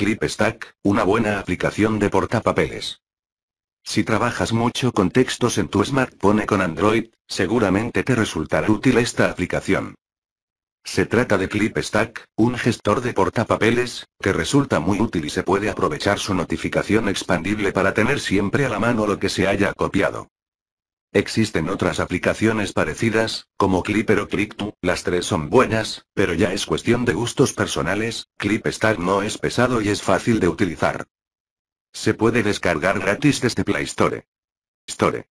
ClipStack, una buena aplicación de portapapeles. Si trabajas mucho con textos en tu smartphone con Android, seguramente te resultará útil esta aplicación. Se trata de ClipStack, un gestor de portapapeles, que resulta muy útil y se puede aprovechar su notificación expandible para tener siempre a la mano lo que se haya copiado. Existen otras aplicaciones parecidas, como Clipper o Clip2, las tres son buenas, pero ya es cuestión de gustos personales, ClipStar no es pesado y es fácil de utilizar. Se puede descargar gratis desde Play Store. Store.